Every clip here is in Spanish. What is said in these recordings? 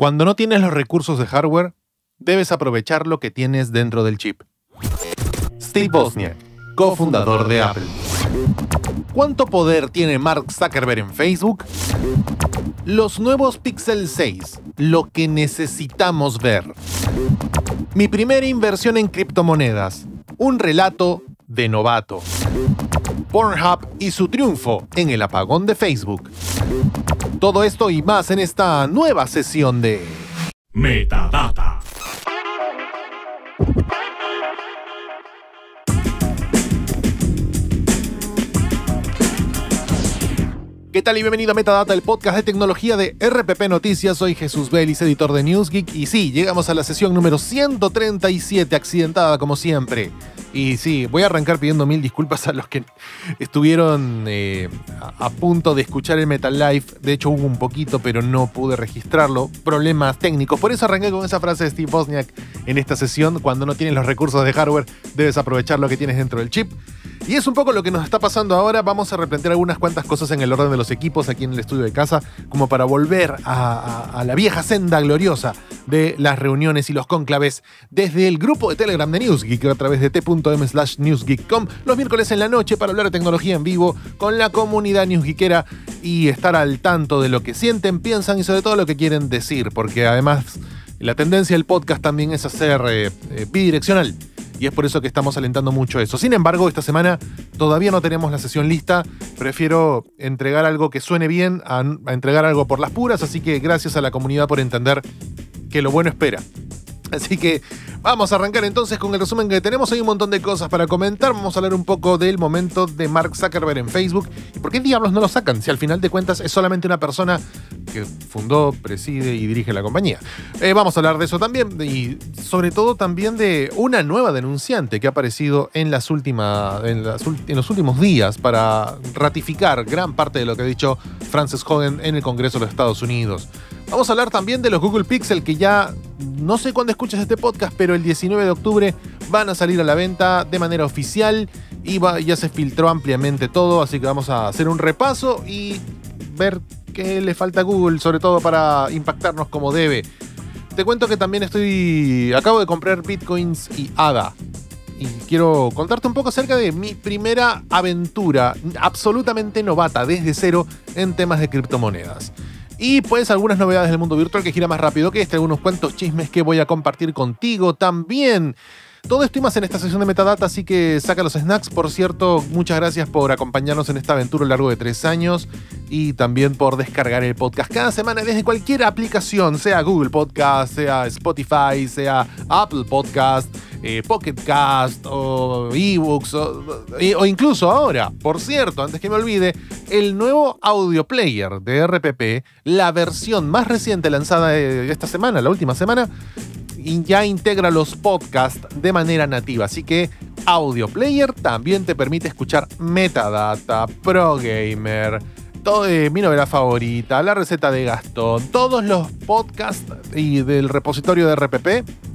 Cuando no tienes los recursos de hardware, debes aprovechar lo que tienes dentro del chip. Steve bosnia cofundador de Apple. ¿Cuánto poder tiene Mark Zuckerberg en Facebook? Los nuevos Pixel 6, lo que necesitamos ver. Mi primera inversión en criptomonedas, un relato de novato. Pornhub y su triunfo en el apagón de Facebook. Todo esto y más en esta nueva sesión de Metadata. ¿Qué tal y bienvenido a Metadata, el podcast de tecnología de RPP Noticias? Soy Jesús Vélez, editor de NewsGeek, y sí, llegamos a la sesión número 137, accidentada como siempre. Y sí, voy a arrancar pidiendo mil disculpas a los que estuvieron eh, a punto de escuchar el Metal Life. De hecho, hubo un poquito, pero no pude registrarlo. Problemas técnicos. Por eso arranqué con esa frase de Steve Bosniak en esta sesión. Cuando no tienes los recursos de hardware, debes aprovechar lo que tienes dentro del chip. Y es un poco lo que nos está pasando ahora. Vamos a replantear algunas cuantas cosas en el orden de los equipos aquí en el estudio de casa, como para volver a, la vieja senda gloriosa de las reuniones y los cónclaves desde el grupo de Telegram de Newsgeek a través de t.m slash newsgeek.com los miércoles en la noche para hablar de tecnología en vivo con la comunidad newsgeekera y estar al tanto de lo que sienten, piensan y sobre todo lo que quieren decir, porque además la tendencia del podcast también es hacer eh, eh, bidireccional y es por eso que estamos alentando mucho eso. Sin embargo, esta semana todavía no tenemos la sesión lista. Prefiero entregar algo que suene bien a, entregar algo por las puras, así que gracias a la comunidad por entender que lo bueno espera. Así que vamos a arrancar entonces con el resumen que tenemos. Hay un montón de cosas para comentar. Vamos a hablar un poco del momento de Mark Zuckerberg en Facebook. ¿Y por qué diablos no lo sacan? Si al final de cuentas es solamente una persona que fundó, preside y dirige la compañía. Eh, vamos a hablar de eso también. Y sobre todo también de una nueva denunciante que ha aparecido en, las en los últimos días para ratificar gran parte de lo que ha dicho Frances Hogan en el Congreso de los Estados Unidos. Vamos a hablar también de los Google Pixel que ya no sé cuándo escuchas este podcast, pero el 19 de octubre van a salir a la venta de manera oficial y ya se filtró ampliamente todo, así que vamos a hacer un repaso y ver qué le falta a Google, sobre todo para impactarnos como debe. Te cuento que también estoy acabo de comprar Bitcoins y ADA. Y quiero contarte un poco acerca de mi primera aventura absolutamente novata desde cero en temas de criptomonedas. Y pues algunas novedades del mundo virtual que gira más rápido que este, algunos cuantos chismes que voy a compartir contigo también. Todo esto y más en esta sesión de Metadata, así que saca los snacks. Por cierto, muchas gracias por acompañarnos en esta aventura a lo largo de tres años y también por descargar el podcast cada semana desde cualquier aplicación, sea Google Podcast, sea Spotify, sea Apple Podcast. Eh, Pocket Cast o ebooks o, eh, incluso ahora, por cierto, antes que me olvide, el nuevo audio player de RPP, la versión más reciente lanzada eh, esta semana, la última semana, y ya integra los podcasts de manera nativa, así que Audio Player también te permite escuchar Metadata, ProGamer, eh, mi novela favorita, La receta de Gastón, todos los podcasts y del repositorio de RPP,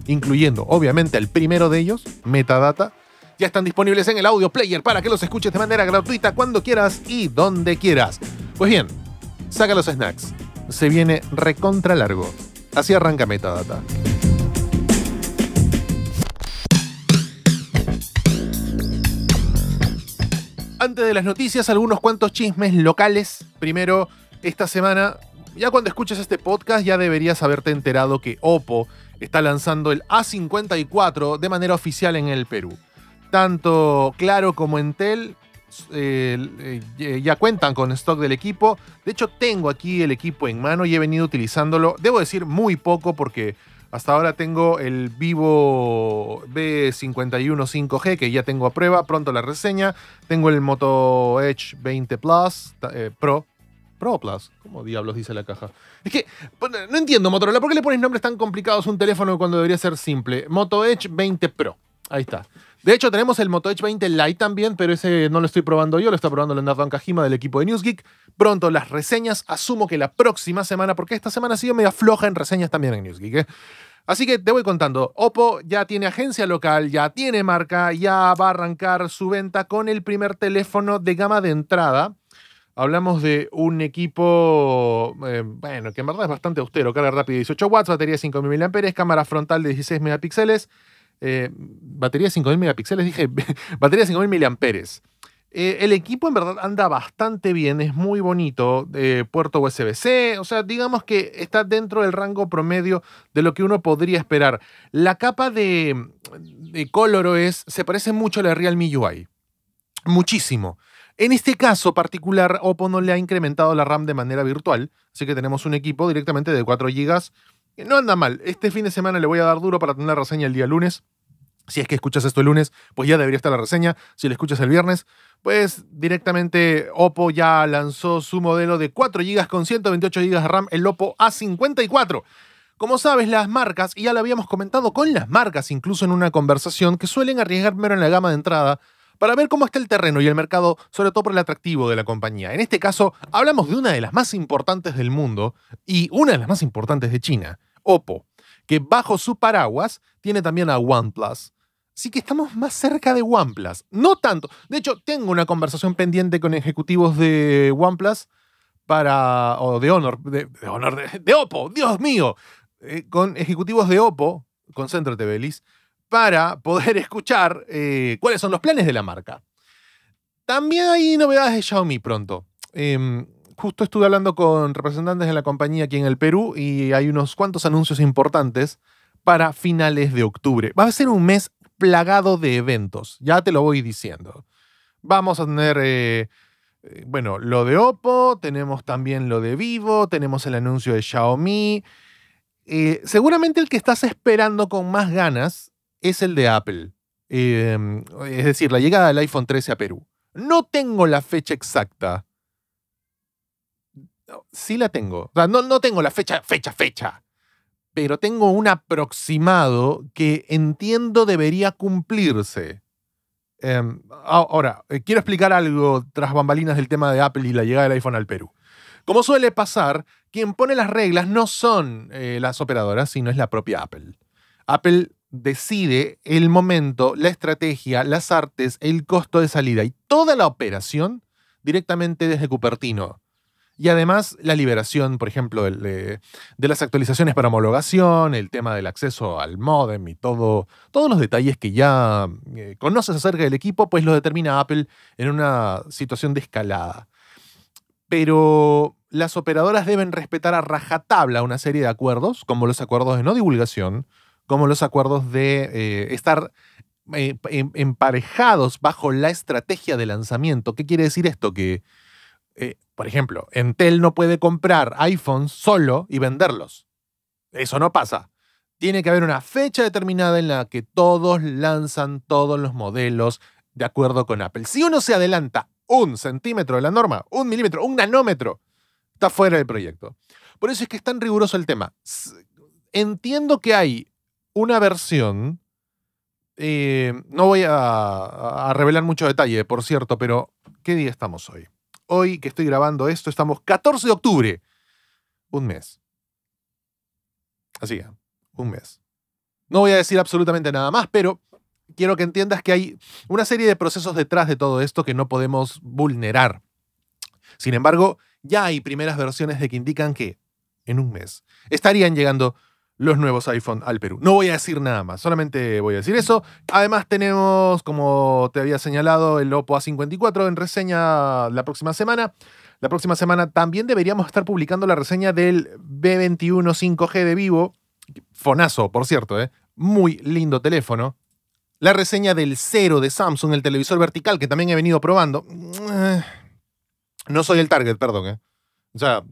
incluyendo obviamente el primero de ellos, Metadata, ya están disponibles en el Audio Player para que los escuches de manera gratuita cuando quieras y donde quieras. Pues bien, saca los snacks. Se viene recontra largo. Así arranca Metadata. Antes de las noticias, algunos cuantos chismes locales. Primero, esta semana, ya cuando escuches este podcast, ya deberías haberte enterado que Oppo está lanzando el A54 de manera oficial en el Perú. Tanto Claro como Entel eh, eh, ya cuentan con stock del equipo. De hecho, tengo aquí el equipo en mano y he venido utilizándolo, debo decir, muy poco porque hasta ahora tengo el Vivo B51 5G que ya tengo a prueba, pronto la reseña. Tengo el Moto Edge 20 Plus, eh, Pro, Pro Plus. ¿Cómo diablos dice la caja? Es que pues, no entiendo, Motorola, ¿por qué le pones nombres tan complicados a un teléfono cuando debería ser simple? Moto Edge 20 Pro. Ahí está. De hecho, tenemos el Moto Edge 20 Lite también, pero ese no lo estoy probando yo, lo está probando Leonardo Kajima del equipo de Newsgeek. Pronto las reseñas, asumo que la próxima semana, porque esta semana ha sido media floja en reseñas también en Newsgeek. ¿eh? Así que te voy contando, Oppo ya tiene agencia local, ya tiene marca, ya va a arrancar su venta con el primer teléfono de gama de entrada. Hablamos de un equipo, eh, bueno, que en verdad es bastante austero, carga rápida 18 watts, batería 5.000 mAh, cámara frontal de 16 megapíxeles, eh, batería batería 5.000 megapíxeles, dije, batería 5.000 mAh. Eh, el equipo en verdad anda bastante bien, es muy bonito, de eh, puerto USB-C, o sea, digamos que está dentro del rango promedio de lo que uno podría esperar. La capa de, coloro es, se parece mucho a la Realme UI, muchísimo. En este caso particular, Oppo no le ha incrementado la RAM de manera virtual, así que tenemos un equipo directamente de 4 GB. No anda mal, este fin de semana le voy a dar duro para tener la reseña el día lunes. Si es que escuchas esto el lunes, pues ya debería estar la reseña. Si lo escuchas el viernes, pues directamente Oppo ya lanzó su modelo de 4 GB con 128 GB de RAM, el Oppo A54. Como sabes, las marcas, y ya lo habíamos comentado con las marcas, incluso en una conversación, que suelen arriesgar mero en la gama de entrada para ver cómo está el terreno y el mercado, sobre todo por el atractivo de la compañía. En este caso, hablamos de una de las más importantes del mundo y una de las más importantes de China, Oppo que bajo su paraguas tiene también a OnePlus. Así que estamos más cerca de OnePlus. No tanto. De hecho, tengo una conversación pendiente con ejecutivos de OnePlus para. o de Honor. de, Honor. De, Oppo, Dios mío. Eh, con ejecutivos de Oppo, concéntrate, Belis, para poder escuchar eh, cuáles son los planes de la marca. También hay novedades de Xiaomi pronto. Eh, justo estuve hablando con representantes de la compañía aquí en el Perú y hay unos cuantos anuncios importantes para finales de octubre. Va a ser un mes plagado de eventos, ya te lo voy diciendo. Vamos a tener, eh, eh, bueno, lo de Oppo, tenemos también lo de Vivo, tenemos el anuncio de Xiaomi. Eh, seguramente el que estás esperando con más ganas es el de Apple, es decir, la llegada del iPhone 13 a Perú. No tengo la fecha exacta, sí la tengo. no, tengo la fecha, fecha, fecha. Pero tengo un aproximado que entiendo debería cumplirse. Em, ahora, eh, quiero explicar algo tras bambalinas del tema de Apple y la llegada del iPhone al Perú. Como suele pasar, quien pone las reglas no son eh, las operadoras, sino es la propia Apple. Apple decide el momento, la estrategia, las artes, el costo de salida y toda la operación directamente desde Cupertino, y además la liberación, por ejemplo, de, las actualizaciones para homologación, el tema del acceso al modem y todo, todos los detalles que ya eh, conoces acerca del equipo, pues lo determina Apple en una situación de escalada. Pero las operadoras deben respetar a rajatabla una serie de acuerdos, como los acuerdos de no divulgación, como los acuerdos de eh, estar eh, em, emparejados bajo la estrategia de lanzamiento. ¿Qué quiere decir esto? Que eh, por ejemplo, Intel no puede comprar iPhones solo y venderlos. Eso no pasa. Tiene que haber una fecha determinada en la que todos lanzan todos los modelos de acuerdo con Apple. Si uno se adelanta un centímetro de la norma, un milímetro, un nanómetro, está fuera del proyecto. Por eso es que es tan riguroso el tema. Entiendo que hay una versión, eh, no voy a revelar mucho detalle, por cierto, pero ¿qué día estamos hoy? hoy que estoy grabando esto, estamos 14 de octubre. Un mes. Así un mes. No voy a decir absolutamente nada más, pero quiero que entiendas que hay una serie de procesos detrás de todo esto que no podemos vulnerar. Sin embargo, ya hay primeras versiones de que indican que en un mes estarían llegando los nuevos iPhone al Perú. No voy a decir nada más, solamente voy a decir eso. Además tenemos, como te había señalado, el Oppo A54 en reseña la próxima semana. La próxima semana también deberíamos estar publicando la reseña del B21 5G de Vivo. Fonazo, por cierto, ¿eh? Muy lindo teléfono. La reseña del Cero de Samsung, el televisor vertical, que también he venido probando. Mm, eh. No soy el target, perdón. ¿eh? O sea,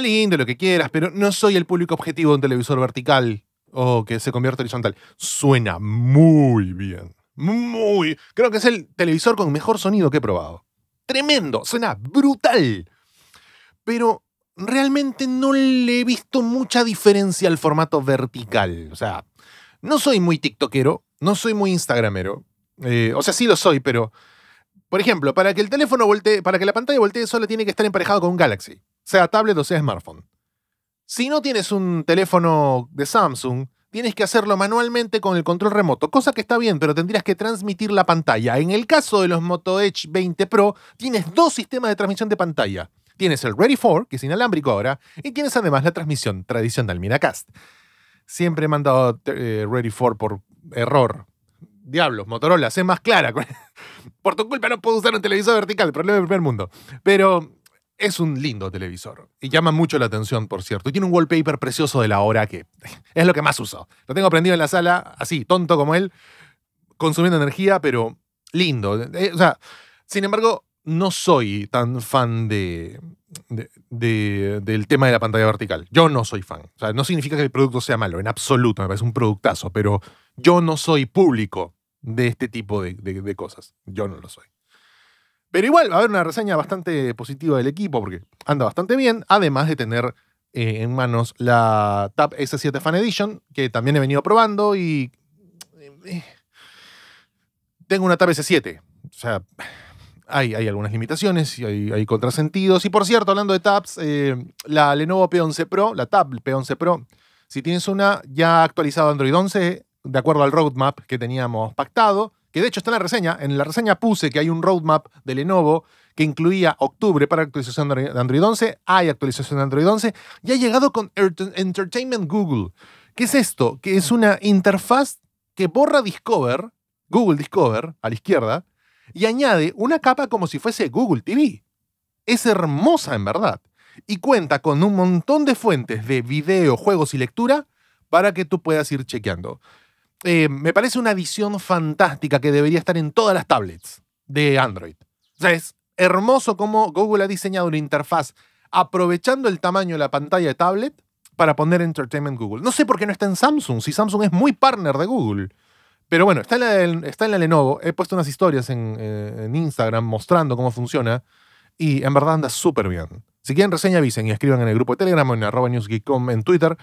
lindo, lo que quieras, pero no soy el público objetivo de un televisor vertical o que se convierte horizontal. Suena muy bien. Muy. Creo que es el televisor con mejor sonido que he probado. Tremendo, suena brutal. Pero realmente no le he visto mucha diferencia al formato vertical. O sea, no soy muy TikTokero, no soy muy Instagramero. Eh, o sea, sí lo soy, pero. Por ejemplo, para que el teléfono voltee, para que la pantalla voltee, solo tiene que estar emparejado con un Galaxy sea tablet o sea smartphone. Si no tienes un teléfono de Samsung, tienes que hacerlo manualmente con el control remoto, cosa que está bien, pero tendrías que transmitir la pantalla. En el caso de los Moto Edge 20 Pro, tienes dos sistemas de transmisión de pantalla. Tienes el Ready 4, que es inalámbrico ahora, y tienes además la transmisión tradicional Miracast. Siempre he mandado eh, Ready 4 por error. Diablos, Motorola, sé más clara. por tu culpa no puedo usar un televisor vertical, El problema del primer mundo. Pero es un lindo televisor y llama mucho la atención, por cierto. Y tiene un wallpaper precioso de la hora que es lo que más uso. Lo tengo prendido en la sala, así, tonto como él, consumiendo energía, pero lindo. Eh, o sea, sin embargo, no soy tan fan de, del tema de la pantalla vertical. Yo no soy fan. O sea, no significa que el producto sea malo, en absoluto, me parece un productazo, pero yo no soy público de este tipo de cosas. Yo no lo soy. Pero igual va a haber una reseña bastante positiva del equipo porque anda bastante bien, además de tener eh, en manos la Tab S7 Fan Edition, que también he venido probando y... Eh, tengo una Tab S7. O sea, hay, hay algunas limitaciones y hay, contrasentidos. Y por cierto, hablando de tabs, eh, la Lenovo P11 Pro, la Tab P11 Pro, si tienes una ya actualizado Android 11, de acuerdo al roadmap que teníamos pactado, que de hecho está en la reseña, en la reseña puse que hay un roadmap de Lenovo que incluía octubre para actualización de Android 11, hay actualización de Android 11 y ha llegado con Entertainment Google. ¿Qué es esto? Que es una interfaz que borra Discover, Google Discover, a la izquierda, y añade una capa como si fuese Google TV. Es hermosa en verdad y cuenta con un montón de fuentes de video, juegos y lectura para que tú puedas ir chequeando. Eh, me parece una visión fantástica que debería estar en todas las tablets de Android. sea, es hermoso cómo Google ha diseñado una interfaz aprovechando el tamaño de la pantalla de tablet para poner Entertainment Google. No sé por qué no está en Samsung, si Samsung es muy partner de Google. Pero bueno, está en la, está en la Lenovo. He puesto unas historias eh, en, Instagram mostrando cómo funciona y en verdad anda súper bien. Si quieren reseña, avisen y escriban en el grupo de Telegram, en newsgeek.com, en Twitter.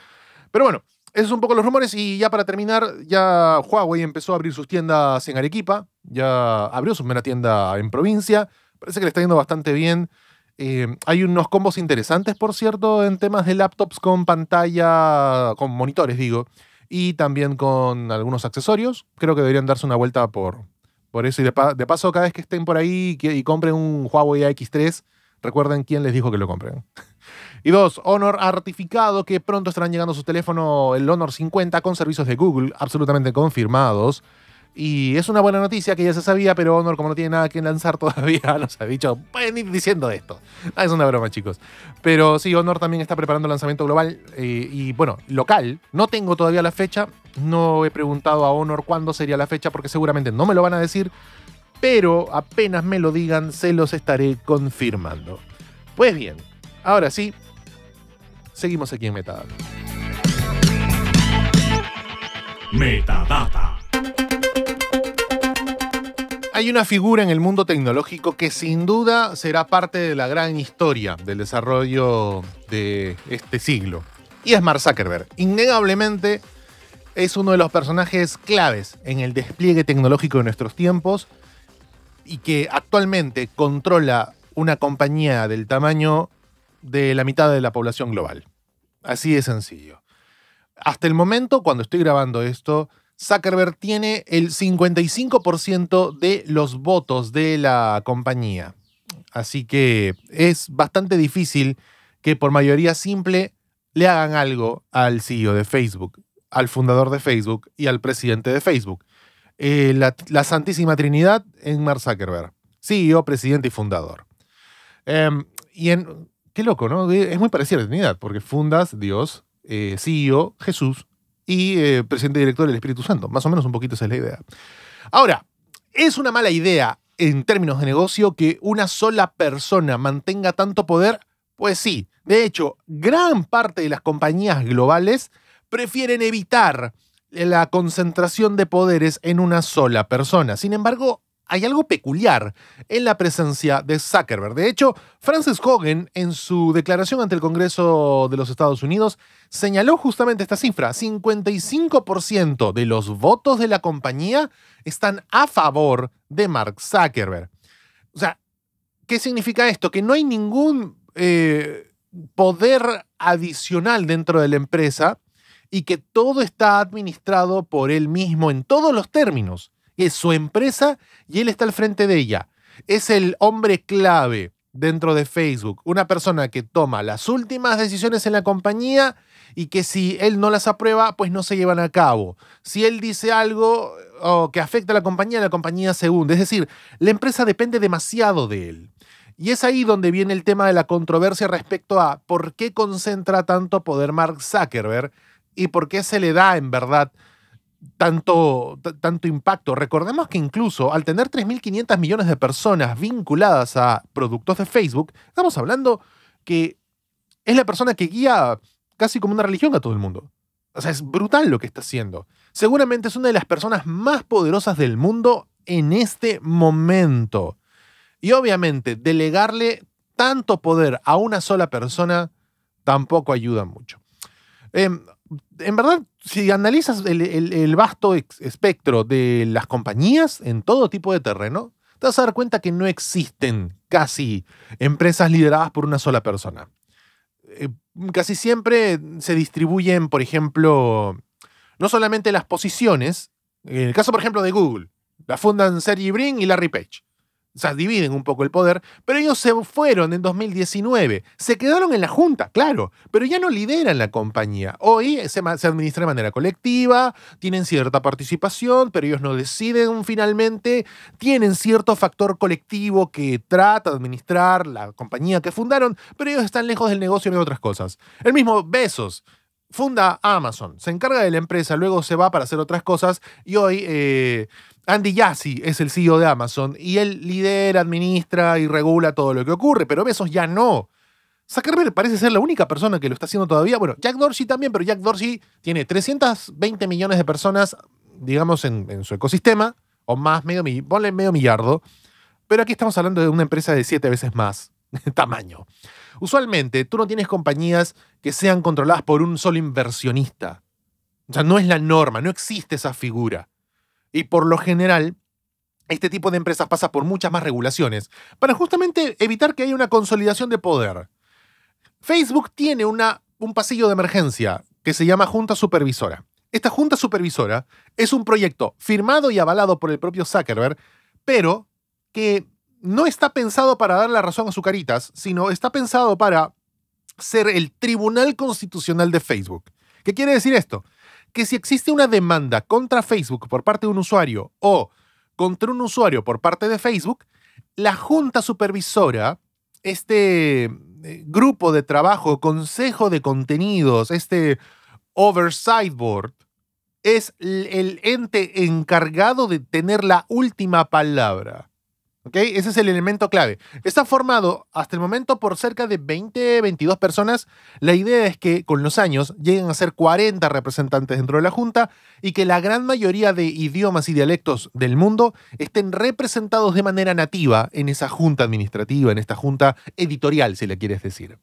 Pero bueno, esos son un poco los rumores. Y ya para terminar, ya Huawei empezó a abrir sus tiendas en Arequipa. Ya abrió su primera tienda en provincia. Parece que le está yendo bastante bien. Eh, hay unos combos interesantes, por cierto, en temas de laptops con pantalla, con monitores, digo, y también con algunos accesorios. Creo que deberían darse una vuelta por, por eso. Y de, paso, cada vez que estén por ahí y, y compren un Huawei X3, recuerden quién les dijo que lo compren. Y dos, Honor ha ratificado que pronto estarán llegando a su teléfono el Honor 50 con servicios de Google absolutamente confirmados. Y es una buena noticia que ya se sabía, pero Honor, como no tiene nada que lanzar todavía, nos ha dicho, pueden ir diciendo esto. Ah, es una broma, chicos. Pero sí, Honor también está preparando el lanzamiento global eh, y, bueno, local. No tengo todavía la fecha. No he preguntado a Honor cuándo sería la fecha porque seguramente no me lo van a decir. Pero apenas me lo digan, se los estaré confirmando. Pues bien, ahora sí, Seguimos aquí en Metadata. Metadata. Hay una figura en el mundo tecnológico que sin duda será parte de la gran historia del desarrollo de este siglo. Y es Mark Zuckerberg. Innegablemente es uno de los personajes claves en el despliegue tecnológico de nuestros tiempos y que actualmente controla una compañía del tamaño de la mitad de la población global. Así de sencillo. Hasta el momento, cuando estoy grabando esto, Zuckerberg tiene el 55% de los votos de la compañía. Así que es bastante difícil que por mayoría simple le hagan algo al CEO de Facebook, al fundador de Facebook y al presidente de Facebook. Eh, la, Santísima Trinidad en Mark Zuckerberg, CEO, presidente y fundador. Em, y en, qué loco, ¿no? es muy parecida a la Trinidad, porque fundas, Dios, eh, CEO, Jesús y eh, presidente director del Espíritu Santo. Más o menos un poquito esa es la idea. Ahora, es una mala idea en términos de negocio que una sola persona mantenga tanto poder. Pues sí, de hecho, gran parte de las compañías globales prefieren evitar la concentración de poderes en una sola persona. Sin embargo, hay algo peculiar en la presencia de Zuckerberg. De hecho, Francis Hogan, en su declaración ante el Congreso de los Estados Unidos, señaló justamente esta cifra. 55% de los votos de la compañía están a favor de Mark Zuckerberg. O sea, ¿qué significa esto? Que no hay ningún eh, poder adicional dentro de la empresa y que todo está administrado por él mismo en todos los términos es su empresa y él está al frente de ella. Es el hombre clave dentro de Facebook, una persona que toma las últimas decisiones en la compañía y que si él no las aprueba, pues no se llevan a cabo. Si él dice algo eh, que afecta a la compañía, la compañía se hunde. Es decir, la empresa depende demasiado de él. Y es ahí donde viene el tema de la controversia respecto a por qué concentra tanto poder Mark Zuckerberg y por qué se le da en verdad tanto, tanto impacto. Recordemos que incluso al tener 3.500 millones de personas vinculadas a productos de Facebook, estamos hablando que es la persona que guía casi como una religión a todo el mundo. O sea, es brutal lo que está haciendo. Seguramente es una de las personas más poderosas del mundo en este momento. Y obviamente, delegarle tanto poder a una sola persona tampoco ayuda mucho. Em, en verdad, si analizas el, vasto espectro de las compañías en todo tipo de terreno, te vas a dar cuenta que no existen casi empresas lideradas por una sola persona. Eh, casi siempre se distribuyen, por ejemplo, no solamente las posiciones, en el caso, por ejemplo, de Google, la fundan Sergey Brin y Larry Page o sea, dividen un poco el poder, pero ellos se fueron en 2019. Se quedaron en la junta, claro, pero ya no lideran la compañía. Hoy se, se, administra de manera colectiva, tienen cierta participación, pero ellos no deciden finalmente. Tienen cierto factor colectivo que trata de administrar la compañía que fundaron, pero ellos están lejos del negocio y de otras cosas. El mismo Besos funda Amazon, se encarga de la empresa, luego se va para hacer otras cosas y hoy eh, Andy Yassi es el CEO de Amazon y él lidera, administra y regula todo lo que ocurre, pero Besos ya no. Zuckerberg parece ser la única persona que lo está haciendo todavía. Bueno, Jack Dorsey también, pero Jack Dorsey tiene 320 millones de personas, digamos, en, su ecosistema, o más, medio, ponle medio millardo. Pero aquí estamos hablando de una empresa de siete veces más tamaño. Usualmente tú no tienes compañías que sean controladas por un solo inversionista. O sea, no es la norma, no existe esa figura. Y por lo general, este tipo de empresas pasa por muchas más regulaciones para justamente evitar que haya una consolidación de poder. Facebook tiene una, un pasillo de emergencia que se llama Junta Supervisora. Esta Junta Supervisora es un proyecto firmado y avalado por el propio Zuckerberg, pero que no está pensado para dar la razón a sus caritas, sino está pensado para ser el Tribunal Constitucional de Facebook. ¿Qué quiere decir esto? Que si existe una demanda contra Facebook por parte de un usuario o contra un usuario por parte de Facebook, la Junta Supervisora, este eh, grupo de trabajo, consejo de contenidos, este oversight board, es el ente encargado de tener la última palabra. Ese es el elemento clave. Está formado hasta el momento por cerca de 20, 22 personas. La idea es que con los años lleguen a ser 40 representantes dentro de la Junta y que la gran mayoría de idiomas y dialectos del mundo estén representados de manera nativa en esa Junta administrativa, en esta Junta editorial, si le quieres decir.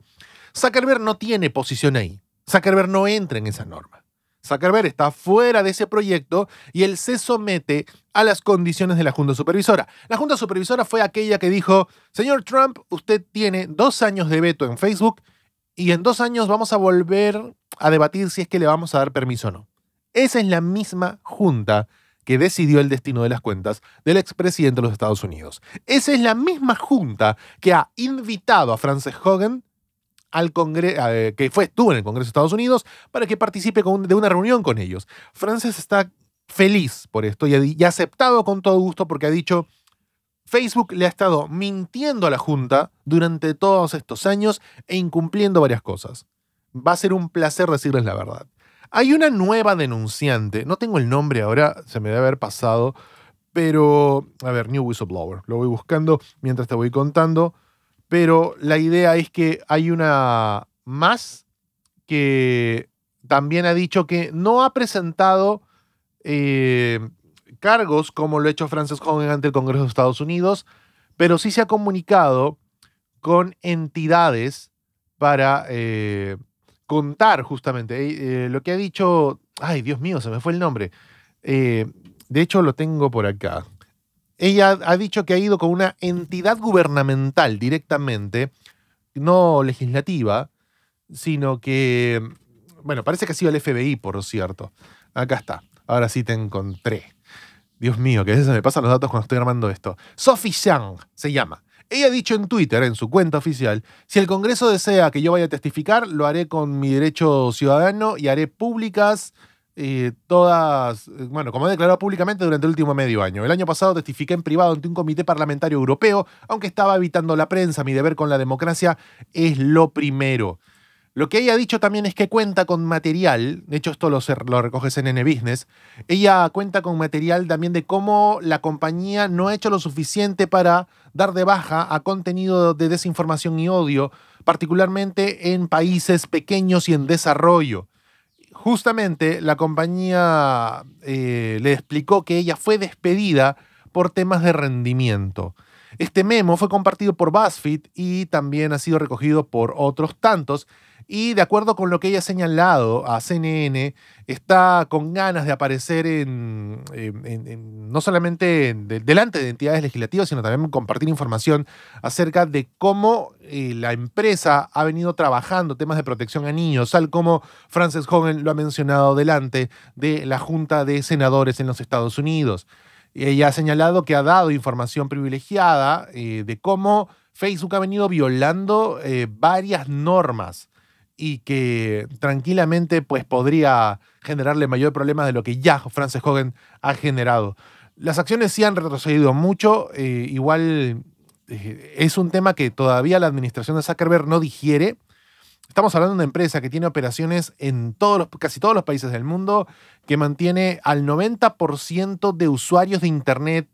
Zuckerberg no tiene posición ahí. Zuckerberg no entra en esa norma. Zuckerberg está fuera de ese proyecto y él se somete a las condiciones de la Junta Supervisora. La Junta Supervisora fue aquella que dijo, señor Trump, usted tiene dos años de veto en Facebook y en dos años vamos a volver a debatir si es que le vamos a dar permiso o no. Esa es la misma Junta que decidió el destino de las cuentas del expresidente de los Estados Unidos. Esa es la misma junta que ha invitado a Frances Hogan al Congreso, eh, que fue, estuvo en el Congreso de Estados Unidos, para que participe de una reunión con ellos. Frances está feliz por esto y ha, aceptado con todo gusto porque ha dicho, Facebook le ha estado mintiendo a la Junta durante todos estos años e incumpliendo varias cosas. Va a ser un placer decirles la verdad. Hay una nueva denunciante, no tengo el nombre ahora, se me debe haber pasado, pero, a ver, New Whistleblower, lo voy buscando mientras te voy contando, pero la idea es que hay una más que también ha dicho que no ha presentado eh, cargos como lo ha hecho Frances Hogan ante el Congreso de Estados Unidos, pero sí se ha comunicado con entidades para eh, contar justamente eh, lo que ha dicho, ay Dios mío, se me fue el nombre, de hecho lo tengo por acá. Ella ha dicho que ha ido con una entidad gubernamental directamente, no legislativa, sino que, bueno, parece que ha sido el FBI, por cierto. Acá está. Ahora sí te encontré. Dios mío, que a veces me pasan los datos cuando estoy armando esto. Sophie Zhang se llama. Ella ha dicho en Twitter, en su cuenta oficial, si el Congreso desea que yo vaya a testificar, lo haré con mi derecho ciudadano y haré públicas eh, todas, eh, bueno, como he declarado públicamente durante el último medio año. El año pasado testifiqué en privado ante un comité parlamentario europeo, aunque estaba evitando la prensa, mi deber con la democracia es lo primero. Lo que ella ha dicho también es que cuenta con material, de hecho esto lo, lo en N Business, ella cuenta con material también de cómo la compañía no ha hecho lo suficiente para dar de baja a contenido de desinformación y odio, particularmente en países pequeños y en desarrollo. Justamente la compañía eh, le explicó que ella fue despedida por temas de rendimiento. Este memo fue compartido por BuzzFeed y también ha sido recogido por otros tantos y de acuerdo con lo que ella ha señalado a CNN, está con ganas de aparecer en, no solamente delante de entidades legislativas, sino también compartir información acerca de cómo eh, la empresa ha venido trabajando temas de protección a niños, tal como Frances Hogan lo ha mencionado delante de la Junta de Senadores en los Estados Unidos. Ella ha señalado que ha dado información privilegiada eh, de cómo Facebook ha venido violando eh, varias normas y que tranquilamente pues, podría generarle mayor problema de lo que ya Frances Hogan ha generado. Las acciones sí han retrocedido mucho, eh, igual eh, es un tema que todavía la administración de Zuckerberg no digiere. Estamos hablando de una empresa que tiene operaciones en todos los, casi todos los países del mundo, que mantiene al 90% de usuarios de Internet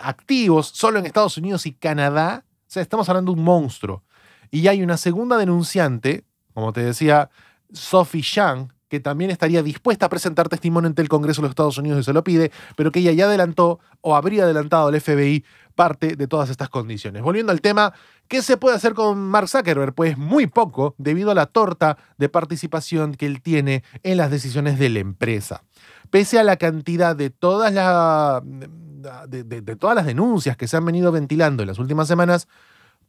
activos solo en Estados Unidos y Canadá. O sea, estamos hablando de un monstruo. Y hay una segunda denunciante como te decía, Sophie Chang, que también estaría dispuesta a presentar testimonio ante el Congreso de los Estados Unidos y se lo pide, pero que ella ya adelantó o habría adelantado al FBI parte de todas estas condiciones. Volviendo al tema, ¿qué se puede hacer con Mark Zuckerberg? Pues muy poco, debido a la torta de participación que él tiene en las decisiones de la empresa. Pese a la cantidad de todas, de todas las denuncias que se han venido ventilando en las últimas semanas,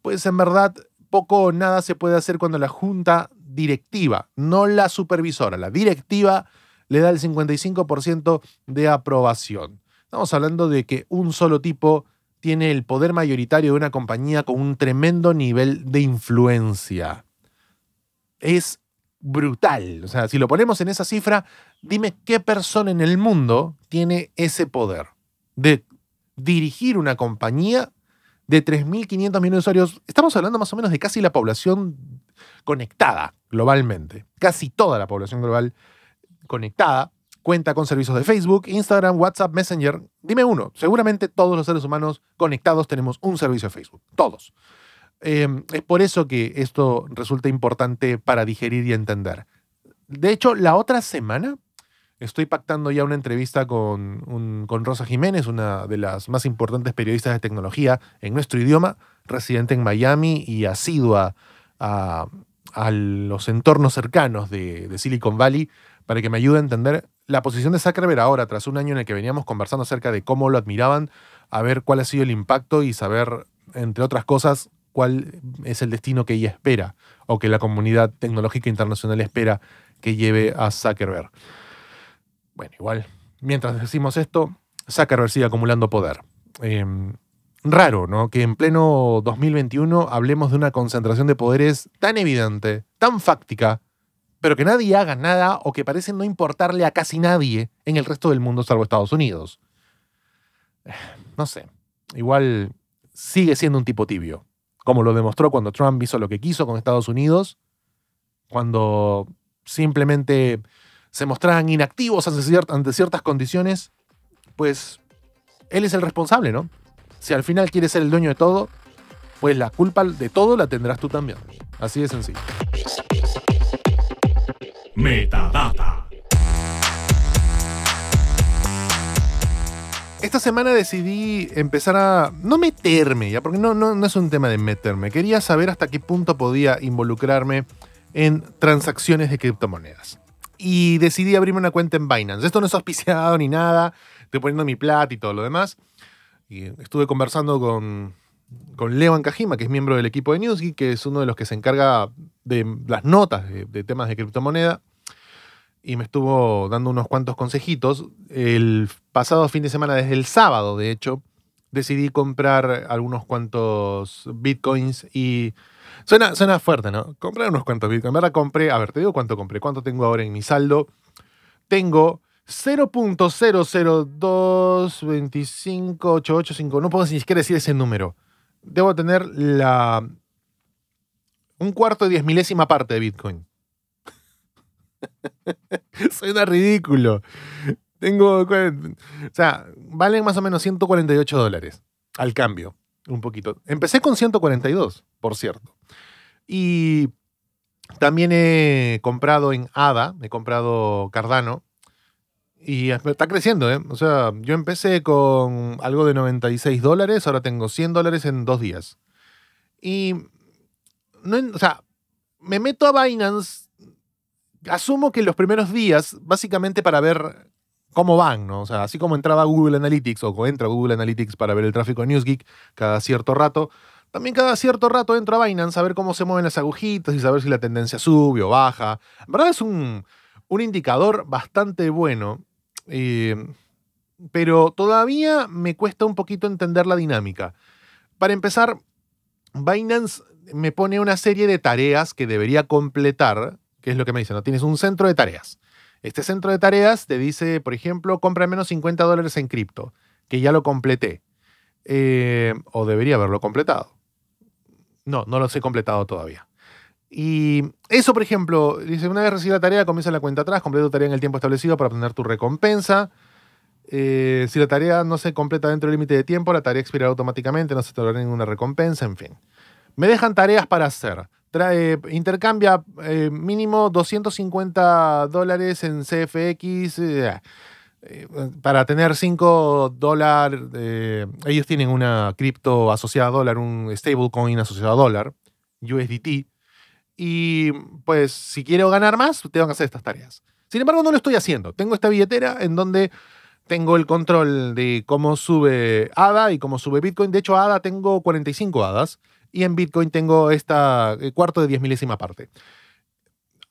pues en verdad poco o nada se puede hacer cuando la Junta directiva, no la supervisora, la directiva le da el 55% de aprobación. Estamos hablando de que un solo tipo tiene el poder mayoritario de una compañía con un tremendo nivel de influencia. Es brutal. O sea, si lo ponemos en esa cifra, dime qué persona en el mundo tiene ese poder de dirigir una compañía de 3.500 millones de usuarios, estamos hablando más o menos de casi la población conectada globalmente. Casi toda la población global conectada cuenta con servicios de Facebook, Instagram, WhatsApp, Messenger. Dime uno, seguramente todos los seres humanos conectados tenemos un servicio de Facebook, todos. Em, es por eso que esto resulta importante para digerir y entender. De hecho, la otra semana Estoy pactando ya una entrevista con, Rosa Jiménez, una de las más importantes periodistas de tecnología en nuestro idioma, residente en Miami y asidua a, los entornos cercanos de, de Silicon Valley, para que me ayude a entender la posición de Zuckerberg ahora, tras un año en el que veníamos conversando acerca de cómo lo admiraban, a ver cuál ha sido el impacto y saber, entre otras cosas, cuál es el destino que ella espera o que la comunidad tecnológica internacional espera que lleve a Zuckerberg. Bueno, igual, mientras decimos esto, Zuckerberg sigue acumulando poder. Em, raro, ¿no? Que en pleno 2021 hablemos de una concentración de poderes tan evidente, tan fáctica, pero que nadie haga nada o que parece no importarle a casi nadie en el resto del mundo salvo Estados Unidos. No sé, igual sigue siendo un tipo tibio, como lo demostró cuando Trump hizo lo que quiso con Estados Unidos, cuando simplemente se mostraban inactivos ante, ciertas condiciones, pues él es el responsable, ¿no? Si al final quieres ser el dueño de todo, pues la culpa de todo la tendrás tú también. Así de sencillo. Metadata. Esta semana decidí empezar a no meterme, ya porque no, no, no es un tema de meterme. Quería saber hasta qué punto podía involucrarme en transacciones de criptomonedas y decidí abrirme una cuenta en Binance. Esto no es auspiciado ni nada, estoy poniendo mi plata y todo lo demás. Y estuve conversando con, con Leo Ancajima, que es miembro del equipo de Newsgeek, que es uno de los que se encarga de las notas de, de temas de criptomoneda y me estuvo dando unos cuantos consejitos. El pasado fin de semana, desde el sábado, de hecho, decidí comprar algunos cuantos bitcoins y Suena, fuerte, ¿no? Comprar unos cuantos Bitcoin. Ahora compré, a ver, te digo cuánto compré, cuánto tengo ahora en mi saldo. Tengo 0.00225885, No puedo ni siquiera decir ese número. Debo tener la. Un cuarto de diez milésima parte de Bitcoin. Suena ridículo. Tengo. O sea, valen más o menos 148 dólares al cambio un poquito. Empecé con 142, por cierto. Y también he comprado en ADA, he comprado Cardano. Y está creciendo, ¿eh? O sea, yo empecé con algo de 96 dólares, ahora tengo 100 dólares en dos días. Y, no, o sea, me meto a Binance, asumo que los primeros días, básicamente para ver cómo van, ¿no? O sea, así como entraba Google Analytics o entra Google Analytics para ver el tráfico de Newsgeek cada cierto rato, también cada cierto rato entro a Binance a ver cómo se mueven las agujitas y saber si la tendencia sube o baja. En verdad es un, indicador bastante bueno, eh, pero todavía me cuesta un poquito entender la dinámica. Para empezar, Binance me pone una serie de tareas que debería completar, que es lo que me dice, ¿no? Tienes un centro de tareas. Este centro de tareas te dice, por ejemplo, compra al menos 50 dólares en cripto, que ya lo completé. Eh, o debería haberlo completado. No, no los he completado todavía. Y eso, por ejemplo, dice, una vez recibida la tarea, comienza la cuenta atrás, completa tu tarea en el tiempo establecido para obtener tu recompensa. Eh, si la tarea no se completa dentro del límite de tiempo, la tarea expirará automáticamente, no se te dará ninguna recompensa, en fin. Me dejan tareas para hacer. Eh, intercambia eh, mínimo 250 dólares en CFX eh, para tener 5 dólares. ellos tienen una cripto asociada a dólar, un stablecoin asociado a dólar, USDT. Y pues si quiero ganar más, tengo que hacer estas tareas. Sin embargo, no lo estoy haciendo. Tengo esta billetera en donde tengo el control de cómo sube ADA y cómo sube Bitcoin. De hecho, ADA tengo 45 ADAs y en Bitcoin tengo esta eh, cuarto de diez milésima parte.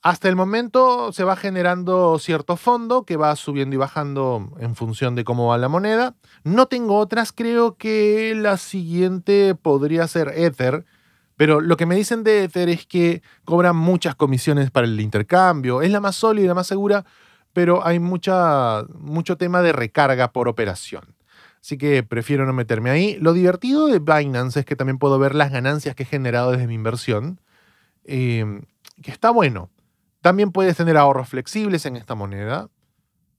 Hasta el momento se va generando cierto fondo que va subiendo y bajando en función de cómo va la moneda. No tengo otras, creo que la siguiente podría ser Ether, pero lo que me dicen de Ether es que cobran muchas comisiones para el intercambio, es la más sólida, la más segura, pero hay mucho tema de recarga por operación. Así que prefiero no meterme ahí. Lo divertido de Binance es que también puedo ver las ganancias que he generado desde mi inversión, em, que está bueno. También puedes tener ahorros flexibles en esta moneda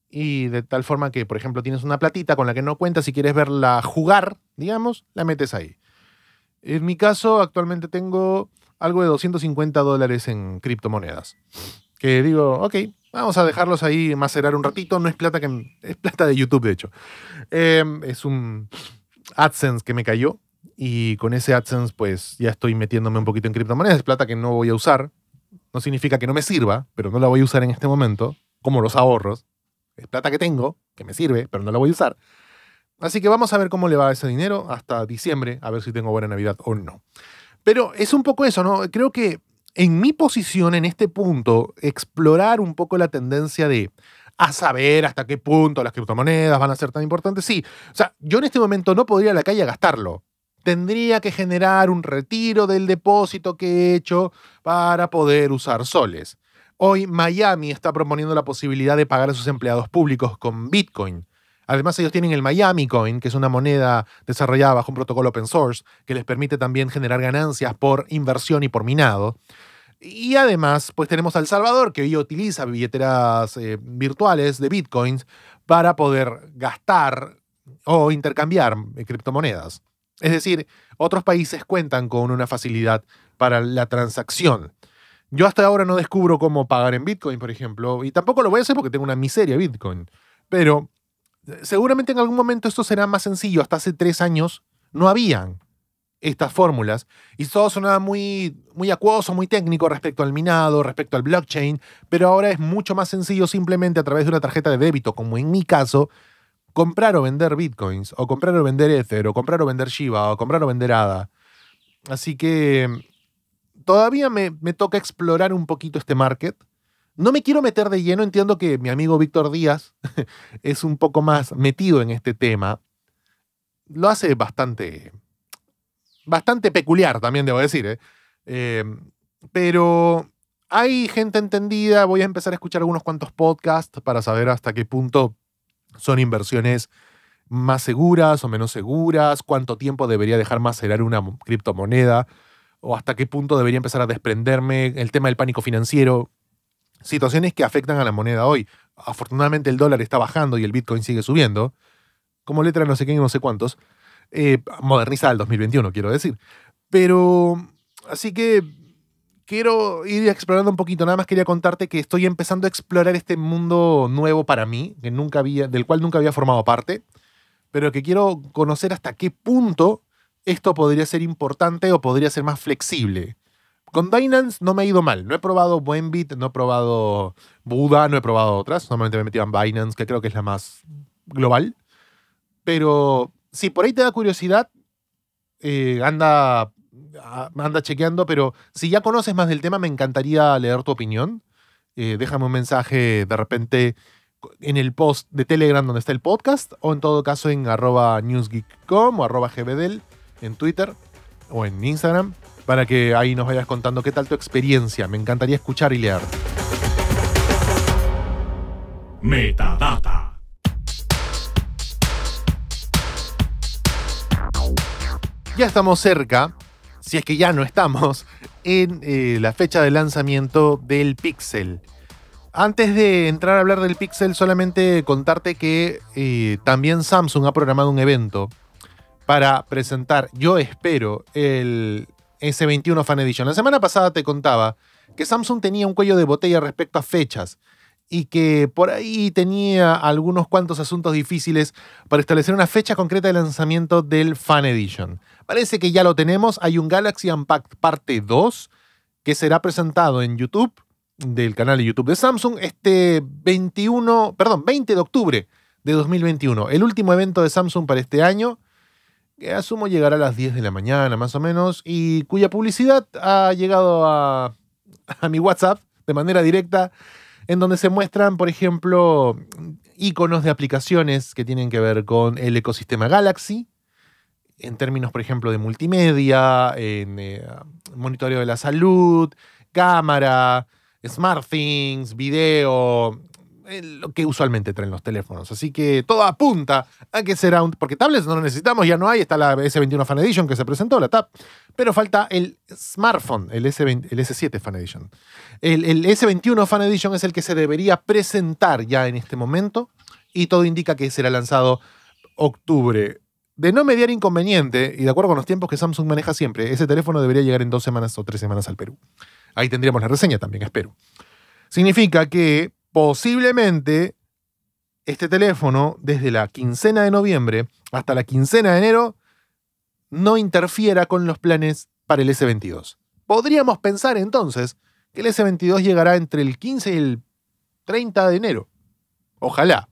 y de tal forma que, por ejemplo, tienes una platita con la que no cuentas y quieres verla jugar, digamos, la metes ahí. En mi caso, actualmente tengo algo de 250 dólares en criptomonedas. Que digo, ok, Vamos a dejarlos ahí macerar un ratito. No es plata que es plata de YouTube, de hecho. Em, es un AdSense que me cayó. Y con ese AdSense, pues ya estoy metiéndome un poquito en criptomonedas. Es plata que no voy a usar. No significa que no me sirva, pero no la voy a usar en este momento. Como los ahorros. Es plata que tengo, que me sirve, pero no la voy a usar. Así que vamos a ver cómo le va ese dinero hasta diciembre, a ver si tengo buena Navidad o no. Pero es un poco eso, ¿no? Creo que en mi posición en este punto, explorar un poco la tendencia de a saber hasta qué punto las criptomonedas van a ser tan importantes. Sí, o sea, yo en este momento no podría ir a la calle a gastarlo. Tendría que generar un retiro del depósito que he hecho para poder usar soles. Hoy Miami está proponiendo la posibilidad de pagar a sus empleados públicos con Bitcoin. Además, ellos tienen el Miami Coin, que es una moneda desarrollada bajo un protocolo open source, que les permite también generar ganancias por inversión y por minado. Y además, pues tenemos a El Salvador, que hoy utiliza billeteras eh, virtuales de bitcoins para poder gastar o intercambiar eh, criptomonedas. Es decir, otros países cuentan con una facilidad para la transacción. Yo hasta ahora no descubro cómo pagar en Bitcoin, por ejemplo, y tampoco lo voy a hacer porque tengo una miseria Bitcoin. Pero seguramente en algún momento esto será más sencillo. Hasta hace tres años no habían estas fórmulas y todo sonaba muy, muy acuoso, muy técnico respecto al minado, respecto al blockchain, pero ahora es mucho más sencillo simplemente a través de una tarjeta de débito, como en mi caso, comprar o vender bitcoins, o comprar o vender Ether, o comprar o vender Shiba, o comprar o vender ADA. Así que mm, todavía me, me toca explorar un poquito este market no me quiero meter de lleno, entiendo que mi amigo Víctor Díaz es un poco más metido en este tema. Lo hace bastante, bastante peculiar también, debo decir. ¿eh? Eh, pero hay gente entendida, voy a empezar a escuchar algunos cuantos podcasts para saber hasta qué punto son inversiones más seguras o menos seguras, cuánto tiempo debería dejar macerar una criptomoneda o hasta qué punto debería empezar a desprenderme el tema del pánico financiero, situaciones que afectan a la moneda hoy. Afortunadamente el dólar está bajando y el Bitcoin sigue subiendo, como letra no sé quién y no sé cuántos, eh, modernizada al 2021, quiero decir. Pero, así que quiero ir explorando un poquito, nada más quería contarte que estoy empezando a explorar este mundo nuevo para mí, que nunca había, del cual nunca había formado parte, pero que quiero conocer hasta qué punto esto podría ser importante o podría ser más flexible. Con Binance no me ha ido mal. No he probado Buenbit, no he probado Buda, no he probado otras. Normalmente me he metido en Binance, que creo que es la más global. Pero si por ahí te da curiosidad, eh, anda, ah, anda chequeando. Pero si ya conoces más del tema, me encantaría leer tu opinión. Eh, déjame un mensaje de repente en el post de Telegram donde está el podcast o en todo caso en arroba newsgeek.com o arroba gbdel en Twitter o en Instagram para que ahí nos vayas contando qué tal tu experiencia. Me encantaría escuchar y leer. Metadata. ya estamos cerca, si es que ya no estamos, en eh, la fecha de lanzamiento del Pixel. Antes de entrar a hablar del Pixel, solamente contarte que eh, también Samsung ha programado un evento para presentar, yo espero, el S21 Fan Edition. La semana pasada te contaba que Samsung tenía un cuello de botella respecto a fechas y que por ahí tenía algunos cuantos asuntos difíciles para establecer una fecha concreta de lanzamiento del Fan Edition. Parece que ya lo tenemos. Hay un Galaxy Unpacked parte 2 que será presentado en YouTube, del canal de YouTube de Samsung, este 21, perdón, 20 de octubre de 2021. El último evento de Samsung para este año que asumo llegará a las 10 de la mañana más o menos, y cuya publicidad ha llegado a, a mi WhatsApp de manera directa, en donde se muestran, por ejemplo, iconos de aplicaciones que tienen que ver con el ecosistema Galaxy, en términos, por ejemplo, de multimedia, en eh, monitoreo de la salud, cámara, things video, lo que usualmente traen los teléfonos. Así que todo apunta a que será un. Porque tablets no lo necesitamos, ya no hay. Está la S21 Fan Edition que se presentó, la TAP. Pero falta el smartphone, el, s el S7 Fan Edition. El, el S21 Fan Edition es el que se debería presentar ya en este momento. Y todo indica que será lanzado octubre. De no mediar inconveniente, y de acuerdo con los tiempos que Samsung maneja siempre, ese teléfono debería llegar en dos semanas o tres semanas al Perú. Ahí tendríamos la reseña también, espero. Significa que posiblemente este teléfono, desde la quincena de noviembre hasta la quincena de enero, no interfiera con los planes para el S22. Podríamos pensar entonces que el S22 llegará entre el 15 y el 30 de enero. Ojalá.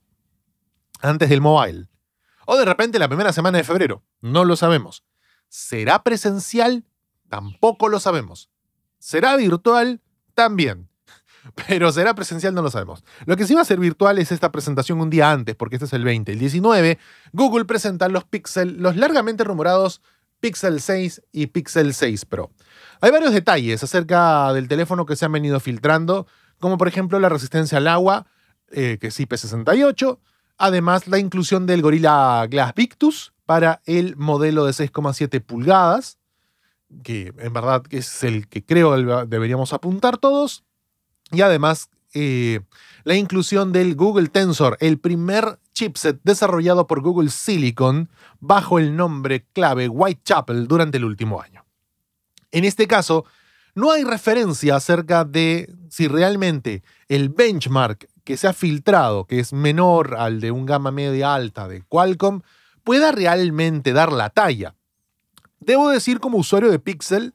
Antes del mobile. O de repente la primera semana de febrero. No lo sabemos. ¿Será presencial? Tampoco lo sabemos. ¿Será virtual? También. Pero será presencial, no lo sabemos. Lo que sí va a ser virtual es esta presentación un día antes, porque este es el 20. El 19, Google presenta los, Pixel, los largamente rumorados Pixel 6 y Pixel 6 Pro. Hay varios detalles acerca del teléfono que se han venido filtrando, como por ejemplo la resistencia al agua, eh, que es IP68, además la inclusión del Gorilla Glass Victus para el modelo de 6,7 pulgadas, que en verdad es el que creo deberíamos apuntar todos. Y además, eh, la inclusión del Google Tensor, el primer chipset desarrollado por Google Silicon bajo el nombre clave Whitechapel durante el último año. En este caso, no hay referencia acerca de si realmente el benchmark que se ha filtrado, que es menor al de un gama media alta de Qualcomm, pueda realmente dar la talla. Debo decir como usuario de Pixel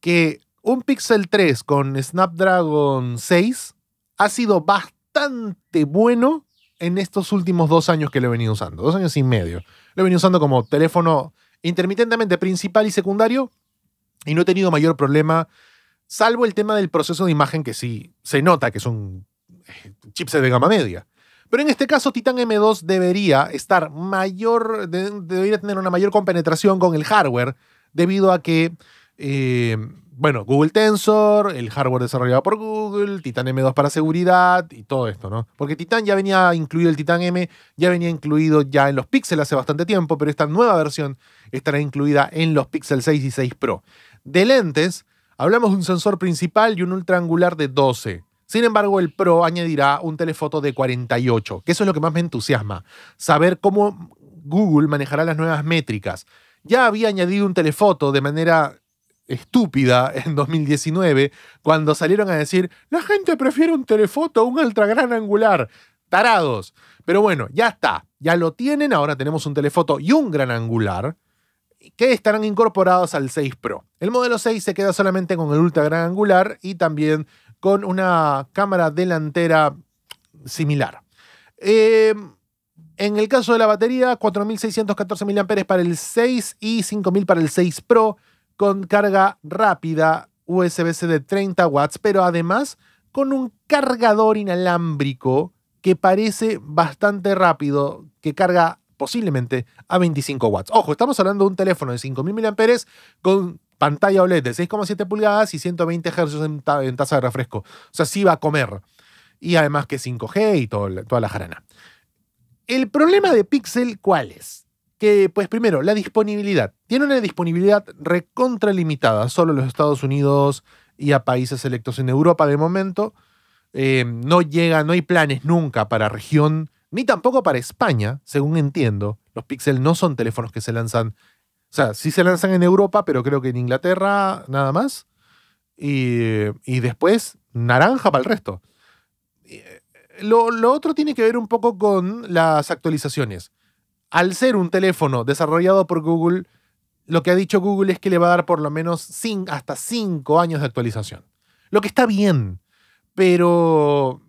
que un Pixel 3 con Snapdragon 6 ha sido bastante bueno en estos últimos dos años que lo he venido usando, dos años y medio. Lo he venido usando como teléfono intermitentemente principal y secundario y no he tenido mayor problema, salvo el tema del proceso de imagen que sí se nota que es un eh, chipset de gama media. Pero en este caso, Titan M2 debería estar mayor, debería tener una mayor compenetración con el hardware, debido a que eh, bueno, Google Tensor, el hardware desarrollado por Google, Titan M2 para seguridad y todo esto, ¿no? Porque Titan ya venía incluido, el Titan M ya venía incluido ya en los Pixel hace bastante tiempo, pero esta nueva versión estará incluida en los Pixel 6 y 6 Pro. De lentes, hablamos de un sensor principal y un ultraangular de 12. Sin embargo, el Pro añadirá un telefoto de 48, que eso es lo que más me entusiasma, saber cómo Google manejará las nuevas métricas. Ya había añadido un telefoto de manera estúpida en 2019 cuando salieron a decir, la gente prefiere un telefoto a un ultra gran angular. Tarados. Pero bueno, ya está, ya lo tienen, ahora tenemos un telefoto y un gran angular que estarán incorporados al 6 Pro. El modelo 6 se queda solamente con el ultra gran angular y también con una cámara delantera similar. Em, en el caso de la batería, 4.614 mAh para el 6 y 5.000 para el 6 Pro con carga rápida USB-C de 30 watts, pero además con un cargador inalámbrico que parece bastante rápido, que carga posiblemente a 25 watts. Ojo, estamos hablando de un teléfono de 5.000 mAh con pantalla OLED de 6,7 pulgadas y 120 Hz en, tasa de refresco. O sea, sí va a comer. Y además que 5G y toda la jarana. El problema de Pixel, ¿cuál es? que, pues primero, la disponibilidad. Tiene una disponibilidad recontralimitada, solo los Estados Unidos y a países electos en Europa de momento. Em, no llega, no hay planes nunca para región, ni tampoco para España, según entiendo. Los Pixel no son teléfonos que se lanzan, o sea, sí se lanzan en Europa, pero creo que en Inglaterra nada más. Y, después, naranja para el resto. Eh, lo, lo otro tiene que ver un poco con las actualizaciones al ser un teléfono desarrollado por Google, lo que ha dicho Google es que le va a dar por lo menos hasta cinco años de actualización. Lo que está bien, pero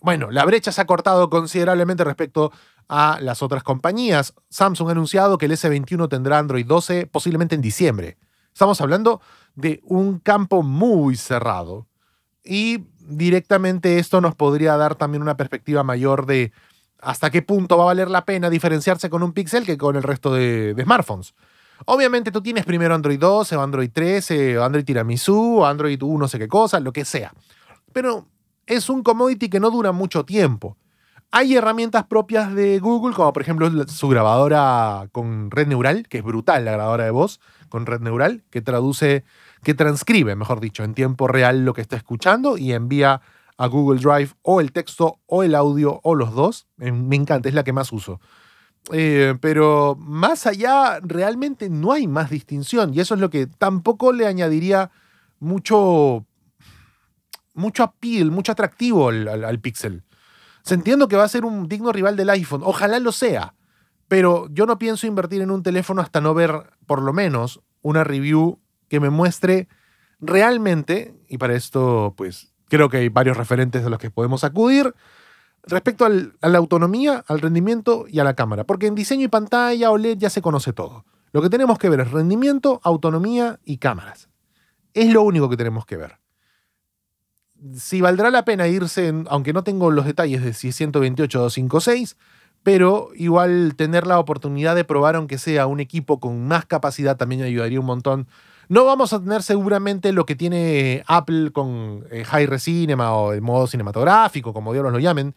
bueno, la brecha se ha cortado considerablemente respecto a las otras compañías. Samsung ha anunciado que el S21 tendrá Android 12 posiblemente en diciembre. Estamos hablando de un campo muy cerrado y directamente esto nos podría dar también una perspectiva mayor de hasta qué punto va a valer la pena diferenciarse con un Pixel que con el resto de, smartphones. Obviamente tú tienes primero Android 12 o eh, Android 13 eh, Android Tiramisu o Android 1 no sé qué cosa, lo que sea. Pero es un commodity que no dura mucho tiempo. Hay herramientas propias de Google, como por ejemplo su grabadora con red neural, que es brutal la grabadora de voz con red neural, que traduce, que transcribe, mejor dicho, en tiempo real lo que está escuchando y envía a Google Drive o el texto o el audio o los dos. Eh, me encanta, es la que más uso. Eh, pero más allá realmente no hay más distinción y eso es lo que tampoco le añadiría mucho, mucho appeal, mucho atractivo al, Pixel. Se entiendo que va a ser un digno rival del iPhone, ojalá lo sea, pero yo no pienso invertir en un teléfono hasta no ver por lo menos una review que me muestre realmente, y para esto pues creo que hay varios referentes a los que podemos acudir. Respecto a la autonomía, al rendimiento y a la cámara, porque en diseño y pantalla OLED ya se conoce todo. Lo que tenemos que ver es rendimiento, autonomía y cámaras. Es lo único que tenemos que ver. Si valdrá la pena irse, aunque no tengo los detalles de si es 128 o 256, pero igual tener la oportunidad de probar aunque sea un equipo con más capacidad también ayudaría un montón no vamos a tener seguramente lo que tiene eh, Apple con eh, High Res Cinema o el modo cinematográfico, como diablos lo llamen,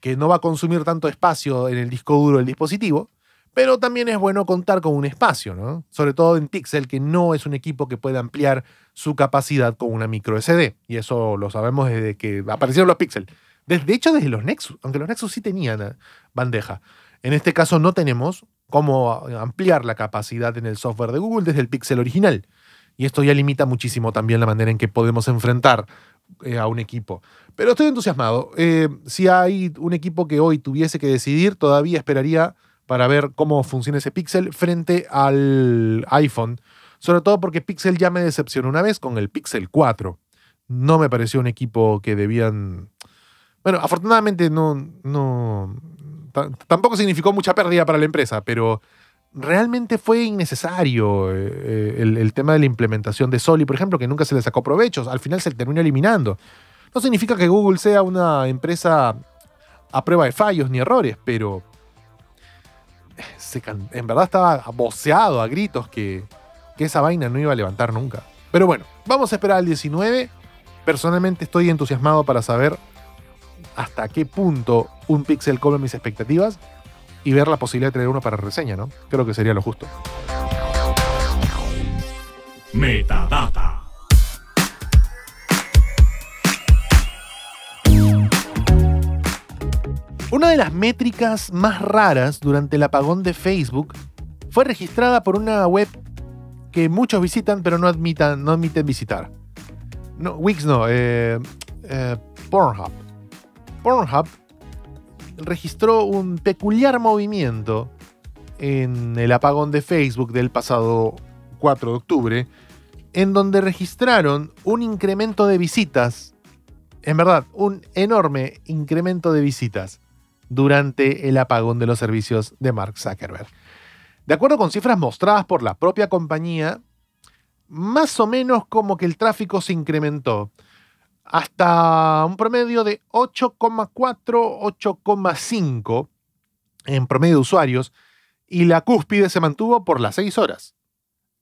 que no va a consumir tanto espacio en el disco duro del dispositivo, pero también es bueno contar con un espacio, ¿no? Sobre todo en Pixel, que no es un equipo que pueda ampliar su capacidad con una micro SD, y eso lo sabemos desde que aparecieron los Pixel. De hecho, desde los Nexus, aunque los Nexus sí tenían eh, bandeja. En este caso no tenemos, cómo ampliar la capacidad en el software de Google desde el Pixel original. Y esto ya limita muchísimo también la manera en que podemos enfrentar eh, a un equipo. Pero estoy entusiasmado. Eh, si hay un equipo que hoy tuviese que decidir, todavía esperaría para ver cómo funciona ese Pixel frente al iPhone. Sobre todo porque Pixel ya me decepcionó una vez con el Pixel 4. No me pareció un equipo que debían... Bueno, afortunadamente no, no, tampoco significó mucha pérdida para la empresa, pero realmente fue innecesario eh, eh, el, tema de la implementación de Soli, por ejemplo, que nunca se le sacó provechos, al final se terminó eliminando. No significa que Google sea una empresa a prueba de fallos ni errores, pero eh, en verdad estaba boceado a gritos que, que esa vaina no iba a levantar nunca. Pero bueno, vamos a esperar al 19. Personalmente estoy entusiasmado para saber hasta qué punto un pixel come mis expectativas y ver la posibilidad de tener uno para reseña, ¿no? Creo que sería lo justo. Metadata. Una de las métricas más raras durante el apagón de Facebook fue registrada por una web que muchos visitan pero no, admitan, no admiten visitar. No, Wix no, eh, eh, Pornhub. Pornhub registró un peculiar movimiento en el apagón de Facebook del pasado 4 de octubre, en donde registraron un incremento de visitas, en verdad, un enorme incremento de visitas durante el apagón de los servicios de Mark Zuckerberg. De acuerdo con cifras mostradas por la propia compañía, más o menos como que el tráfico se incrementó hasta un promedio de 8,4, 8,5 en promedio de usuarios y la cúspide se mantuvo por las 6 horas,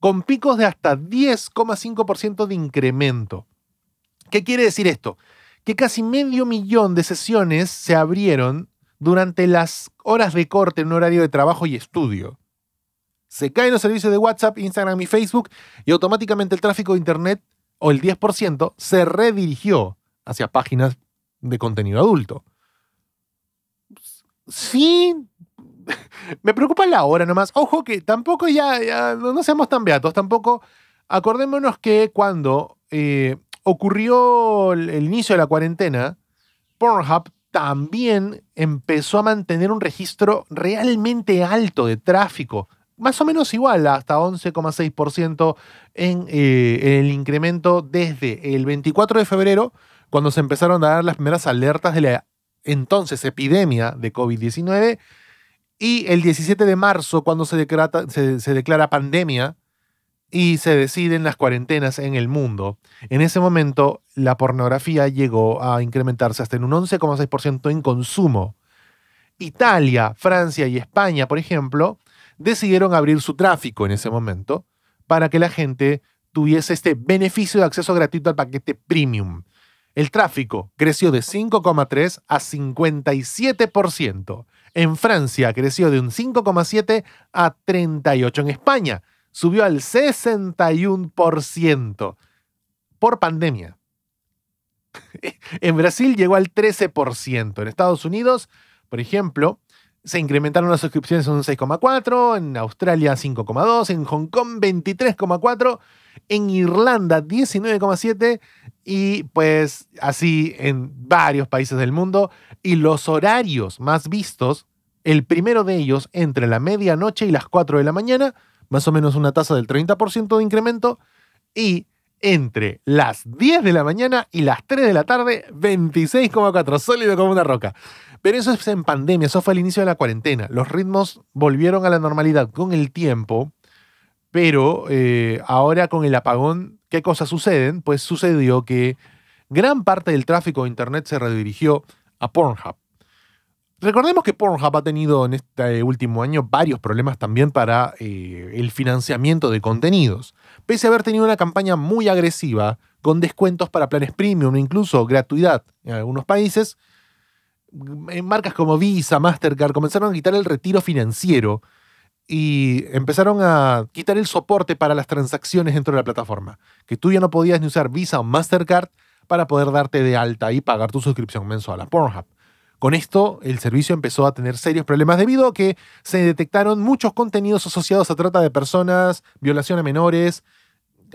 con picos de hasta 10,5% de incremento. ¿Qué quiere decir esto? Que casi medio millón de sesiones se abrieron durante las horas de corte en un horario de trabajo y estudio. Se caen los servicios de WhatsApp, Instagram y Facebook y automáticamente el tráfico de Internet o el 10% se redirigió hacia páginas de contenido adulto. Sí, me preocupa la hora nomás. Ojo que tampoco ya, no seamos tan beatos, tampoco acordémonos que cuando eh, ocurrió el inicio de la cuarentena, Pornhub también empezó a mantener un registro realmente alto de tráfico más o menos igual, hasta 11,6% eh, en, el incremento desde el 24 de febrero, cuando se empezaron a dar las primeras alertas de la entonces epidemia de COVID-19, y el 17 de marzo, cuando se declara, se declara pandemia y se deciden las cuarentenas en el mundo. En ese momento, la pornografía llegó a incrementarse hasta en un 11,6% en consumo. Italia, Francia y España, por ejemplo, decidieron abrir su tráfico en ese momento para que la gente tuviese este beneficio de acceso gratuito al paquete premium. El tráfico creció de 5,3 a 57%. En Francia creció de un 5,7 a 38. En España subió al 61% por pandemia. en Brasil llegó al 13%. En Estados Unidos, por ejemplo, se incrementaron las suscripciones un 6,4, en Australia 5,2, en Hong Kong 23,4, en Irlanda 19,7 y pues así en varios países del mundo. Y los horarios más vistos, el primero de ellos entre la medianoche y las 4 de la mañana, más o menos una tasa del 30% de incremento, y entre las 10 de la mañana y las 3 de la tarde, 26,4, sólido como una roca. Pero eso es en pandemia, eso fue al inicio de la cuarentena. Los ritmos volvieron a la normalidad con el tiempo, pero eh, ahora con el apagón, ¿qué cosas suceden? Pues sucedió que gran parte del tráfico de Internet se redirigió a Pornhub. Recordemos que Pornhub ha tenido en este último año varios problemas también para eh, el financiamiento de contenidos, pese a haber tenido una campaña muy agresiva con descuentos para planes premium, e incluso gratuidad en algunos países. marcas como Visa, Mastercard comenzaron a quitar el retiro financiero y empezaron a quitar el soporte para las transacciones dentro de la plataforma, que tú ya no podías ni usar Visa o Mastercard para poder darte de alta y pagar tu suscripción mensual a Pornhub. Con esto, el servicio empezó a tener serios problemas debido a que se detectaron muchos contenidos asociados a trata de personas, violación a menores,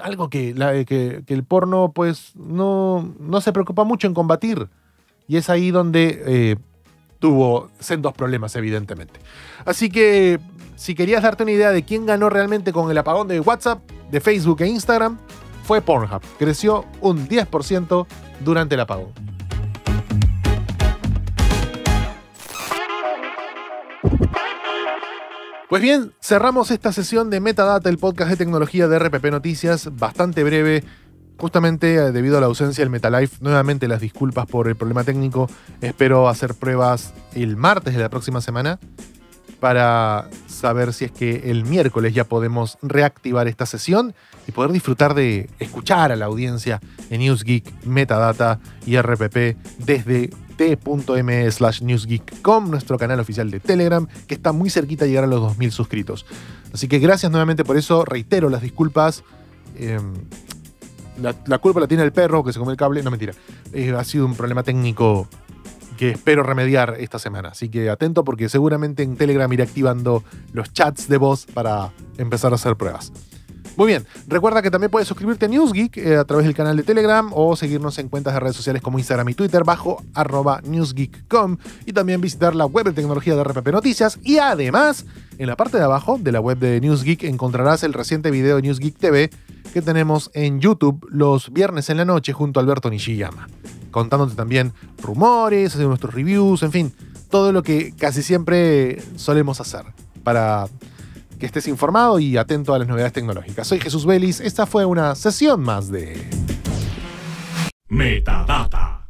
algo que, eh, el porno pues no, no, se preocupa mucho en combatir. Y es ahí donde eh, tuvo sendos problemas, evidentemente. Así que si querías darte una idea de quién ganó realmente con el apagón de WhatsApp, de Facebook e Instagram, fue Pornhub. Creció un 10% durante el apagón. Pues bien, cerramos esta sesión de Metadata, el podcast de tecnología de RPP Noticias, bastante breve. Justamente eh, debido a la ausencia del Metalife, nuevamente las disculpas por el problema técnico. Espero hacer pruebas el martes de la próxima semana para saber si es que el miércoles ya podemos reactivar esta sesión y poder disfrutar de escuchar a la audiencia en NewsGeek, Metadata y RPP desde t.me slash newsgeek.com, nuestro canal oficial de Telegram, que está muy cerquita de llegar a los 2.000 suscritos. Así que gracias nuevamente por eso, reitero las disculpas. Em, la, culpa la tiene el perro que se comió el cable, no mentira. Eh, ha sido un problema técnico que espero remediar esta semana. Así que atento porque seguramente en Telegram iré activando los chats de voz para empezar a hacer pruebas. Muy bien, recuerda que también puedes suscribirte a Newsgeek eh, a través del canal de Telegram o seguirnos en cuentas de redes sociales como Instagram y Twitter bajo arroba newsgeek.com y también visitar la web de tecnología de RPP Noticias y además en la parte de abajo de la web de Newsgeek encontrarás el reciente video de Newsgeek TV que tenemos en YouTube los viernes en la noche junto a Alberto Nishiyama, contándote también rumores, nuestros reviews, en fin, todo lo que casi siempre solemos hacer para que estés informado y atento a las novedades tecnológicas. Soy Jesús Vélez, esta fue una sesión más de Metadata.